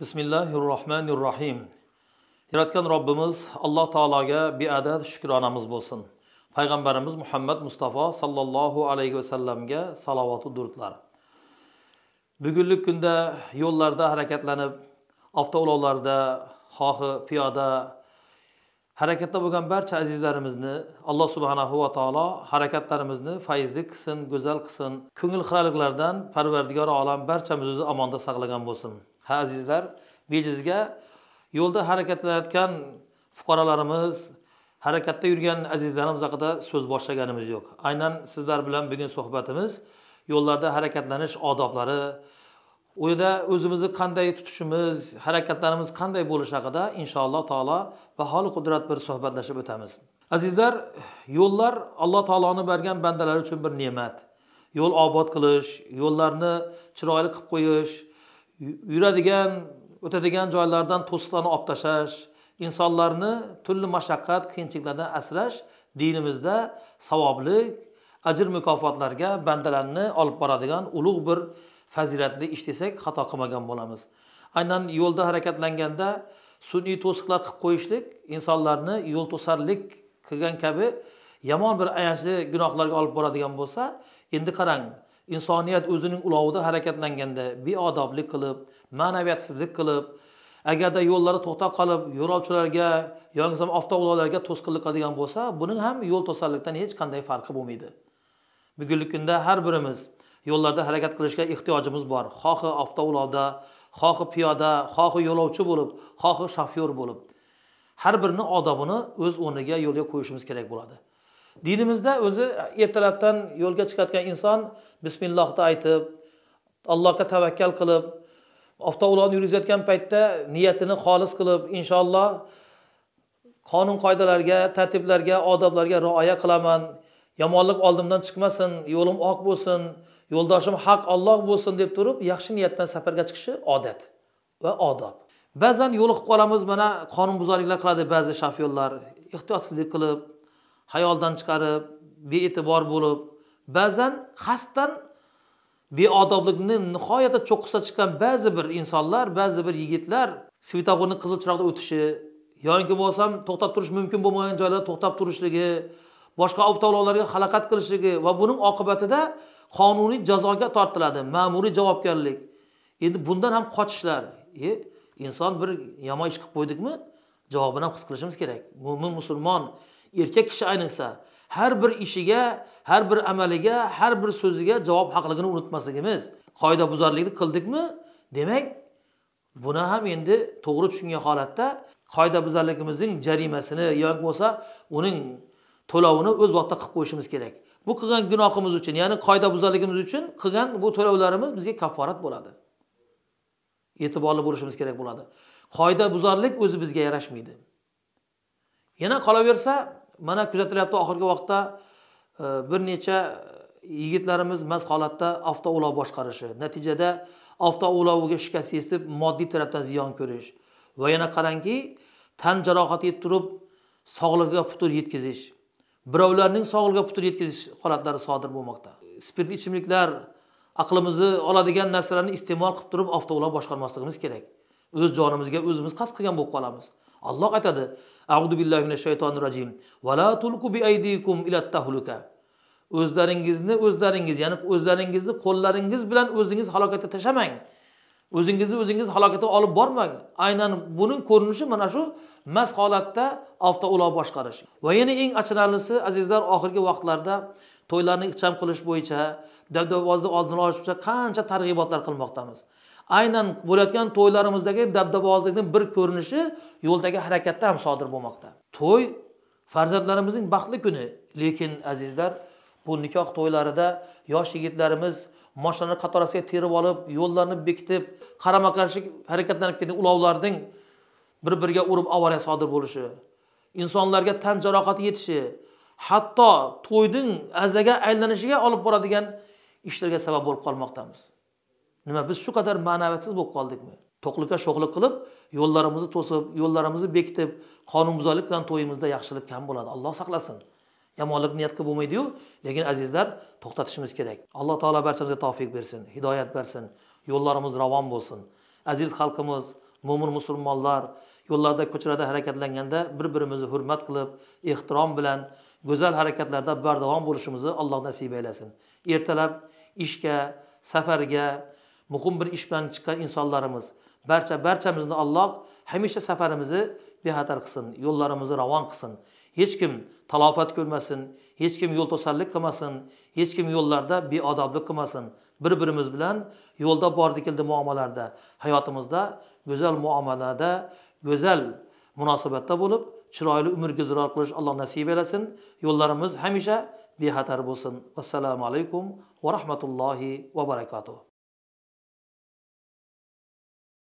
bismillahi rohmanir rohim yaratgan robbimiz alloh taologa beadad shukronamiz bo'lsin payg'ambarimiz muhammad mustafa sollallohu alayhi vasallamga salovatu durdlar bugungi kunda yo'llarda harakatlanib avtoulovlarda xohi piyoda harakatda bo'lgan barcha azizlarimizni alloh subhanahu va taolo harakatlarimizni fayzli qilsin go'zal qilsin ko'ngil xiraliklardan parvardigor olam barchamizni o'zi omonda saqlagan bo'lsin ha azizlar bejizga yo'lda harakatlanayotgan fuqarolarimiz harakatda yurgan azizlarimiz haqida so'z boshlaganimiz yo'q aynan sizlar bilan bugun suhbatimiz yo'llarda harakatlanish odoblari u yerda o'zimizni qanday tutishimiz harakatlarimiz qanday bo'lishi haqida inshaalloh taolo baholi qudrat bir suhbatlashib o'tamiz azizlar yo'llar alloh taoloni bergan bandalar uchun bir ne'mat yo'l obod qilish yo'llarni chiroyli qilib qo'yish yuradigan o'tadigan joylardan to'siqlarni olib tashlash insonlarni turli mashaqqat qiyinchiliklardan asrash dinimizda savobli ajr mukofotlarga bandalarni olib boradigan ulug' bir fazilatli ish desak xato qilmagan bo'lamiz aynan yo'lda harakatlanganda sun'iy to'siqlar qilib qo'yishlik insonlarni yo'l to'sarlik qilgan kabi yomon bir ayanchli gunohlarga olib boradigan bo'lsa endi qarang insoniyat o'zining ulovida harakatlanganda beodoblik qilib ma'naviyatsizlik qilib agarda yo'llari to'xtab qolib yo'lovchilarga yoki avto avtoulovlarga to'sqinlik qiladigan bo'lsa buning ham yo'l to'sarlikdan hech qanday farqi bo'lmaydi bugungi kunda har birimiz yo'llarda harakat qilishga ehtiyojimiz bor xohi avtoulovda xohi piyoda xohi yo'lovchi bo'lib xohi shofyor bo'lib har birini odobini o'z o'rniga yo'lga qo'yishimiz kerak bo'ladi dinimizda o'zi ertalabdan yo'lga chiqayotgan inson bismillohni aytib allohga tavakkal qilib avtoulovni yurgizayotgan paytda niyatini xolis qilib inshaalloh qonun qoidalarga tartiblarga odoblarga rioya qilaman yomonlik oldimdan chiqmasin yo'lim oq bo'lsin yo'ldoshim haq olloh bo'lsin deb turib yaxshi niyat bilan safarga chiqishi odat va odob ba'zan yo'liqib qolamiz mana qonunbuzarliklar qiladi ba'zi shofyorlar ehtiyotsizlik qilib hayoldan chiqarib bee'tibor bo'lib ba'zan qasddan beodoblikni nihoyatda cho'qqisa chiqqan ba'zi bir insonlar ba'zi bir yigitlar svetoforni qizil chiroqda o'tishi yoki bo'lmasam to'xtab turish mumkin bo'lmagan joylarda to'xtab turishligi boshqa avtolovlarga halokat qilishligi va buning oqibatida qonuniy jazoga tortiladi ma'muriy javobgarlik endi bundan ham qochishlar e inson bir yomon ish qilib qo'ydikmi javobini ham his qilishimiz kerak mo'min musulmon erkak kishi ayniqsa har bir ishiga har bir amaliga har bir so'ziga javob haqligini unutmasligimiz qoidabuzarlikni qildikmi demak buni ham endi to'g'ri tushungan holatda qoidabuzarligimizning jarimasini yoki bo'lmasa uning to'lovini o'z vaqtida qilib qo'yishimiz kerak bu qilgan gunohimiz uchun ya'ni qoida buzarligimiz uchun qilgan bu to'lovlarimiz bizga kafforat bo'ladi e'tiborli bo'lishimiz kerak bo'ladi qoida buzarlik o'zi bizga yarashmaydi yana qolaversa mana kuzatilyapti oxirgi vaqtda e, bir necha yigitlarimiz mast holatda avtoulov boshqarishi natijada avtoulovga shikast yetib moddiy tarafdan ziyon ko'rish va yana qarangki tan jarohati yetib turib sog'lig'iga putur yetkazish birovlarning sog'lig'iga putur yetkazish holatlari sodir bo'lmoqda spirtli ichimliklar aqlimizni oladigan narsalarni iste'mol qilib turib oftoblab boshqarmasligimiz kerak o'z jonimizga o'zimiz qasd qilgan bo'lib qolamiz alloh aytadi audu billahi mina shaytonir rajim o'zlaringizni o'zlaringiz ya'ni o'zlaringizni qo'llaringiz bilan o'zingiz halokatga tashlamang o'zingizni o'zingiz halokatga olib bormang aynan buning ko'rinishi mana shu mast holatda avtoulov boshqarish va yana eng achinarlisi azizlar oxirgi vaqtlarda to'ylarni ixcham qilish bo'yicha dabdabozni oldini olish bo'yicha qancha targ'ibotlar qilmoqdamiz aynan bo'layotgan to'ylarimizdagi dabdabozlikni bir ko'rinishi yo'ldagi harakatda ham sodir bo'lmoqda to'y farzandlarimizning baxtli kuni lekin azizlar bu nikoh to'ylarida yosh yigitlarimiz mashinalarni qatorasiga terib olib yo'llarni bekitib qarama qarshi harakatlanib ketgan ulovlarning bir biriga urib avariya sodir bo'lishi insonlarga tan jarohati yetishi hatto to'yning azaga aylanishiga olib boradigan ishlarga sabab bo'lib qolmoqdamiz nima biz shu qadar ma'naviyatsiz bo'lib qoldikmi to'qlikka sho'xlik qilib yo'llarimizni to'sib yo'llarimizni bekitib qonunbuzarlik bilan to'yimizda yaxshilik kam bo'ladi alloh saqlasin yomonlik niyat qilib bo'lmaydiyu lekin azizlar to'xtatishimiz kerak alloh taolo barchamizga tavfiq bersin hidoyat bersin yo'llarimiz ravon bo'lsin aziz xalqimiz mo'min musulmonlar yo'llarda ko'chalarda harakatlanganda bir birimizni hurmat qilib ehtirom bilan go'zal harakatlarda bardavom bo'lishimizni alloh nasib aylasin ertalab ishga safarga muhim bir ish bilan chiqqan insonlarimiz barcha barchamizni alloh hamisha safarimizni bexatar qilsin yo'llarimizni ravon qilsin hech kim talofat ko'rmasin hech kim yo'l to'sarlik qilmasin hech kim yo'llarda beodoblik qilmasin bir birimiz bilan yo'lda bordi keldi muomalarda hayotimizda go'zal muomalada go'zal munosabatda bo'lib chiroyli umr guzor qilish alloh nasib aylasin yo'llarimiz hamisha bexatar bo'lsin assalomu alaykum va rahmatullohi va barakatuh